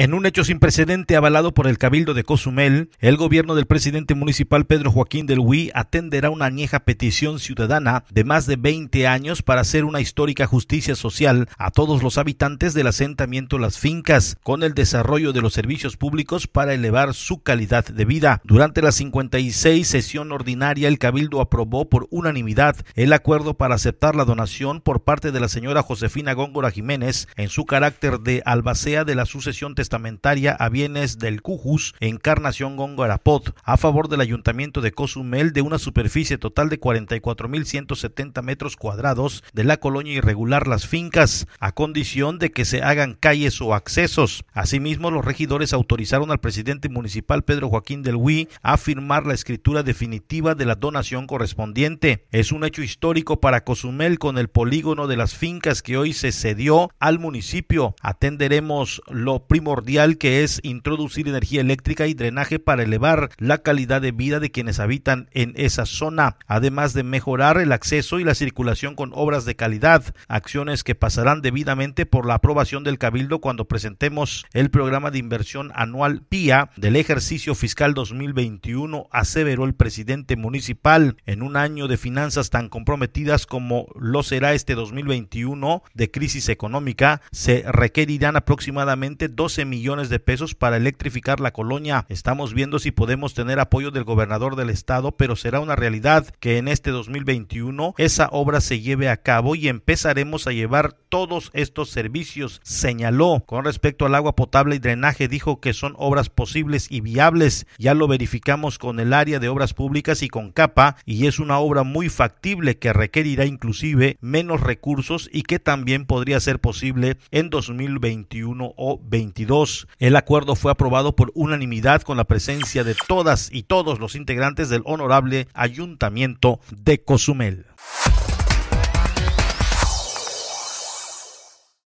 En un hecho sin precedente avalado por el Cabildo de Cozumel, el gobierno del presidente municipal Pedro Joaquín del Huí atenderá una añeja petición ciudadana de más de 20 años para hacer una histórica justicia social a todos los habitantes del asentamiento Las Fincas, con el desarrollo de los servicios públicos para elevar su calidad de vida. Durante la 56 sesión ordinaria, el Cabildo aprobó por unanimidad el acuerdo para aceptar la donación por parte de la señora Josefina Góngora Jiménez en su carácter de albacea de la sucesión testamentaria a bienes del Cujus, Encarnación gongorapot a favor del Ayuntamiento de Cozumel de una superficie total de 44.170 metros cuadrados de la colonia irregular Las Fincas, a condición de que se hagan calles o accesos. Asimismo, los regidores autorizaron al presidente municipal Pedro Joaquín del Huí a firmar la escritura definitiva de la donación correspondiente. Es un hecho histórico para Cozumel con el polígono de las fincas que hoy se cedió al municipio. Atenderemos lo primordial que es introducir energía eléctrica y drenaje para elevar la calidad de vida de quienes habitan en esa zona, además de mejorar el acceso y la circulación con obras de calidad, acciones que pasarán debidamente por la aprobación del Cabildo cuando presentemos el programa de inversión anual PIA del ejercicio fiscal 2021, aseveró el presidente municipal en un año de finanzas tan comprometidas como lo será este 2021 de crisis económica, se requerirán aproximadamente 12 millones de pesos para electrificar la colonia. Estamos viendo si podemos tener apoyo del gobernador del estado, pero será una realidad que en este 2021 esa obra se lleve a cabo y empezaremos a llevar todos estos servicios. Señaló con respecto al agua potable y drenaje, dijo que son obras posibles y viables. Ya lo verificamos con el área de obras públicas y con capa y es una obra muy factible que requerirá inclusive menos recursos y que también podría ser posible en 2021 o 22. El acuerdo fue aprobado por unanimidad con la presencia de todas y todos los integrantes del honorable ayuntamiento de Cozumel.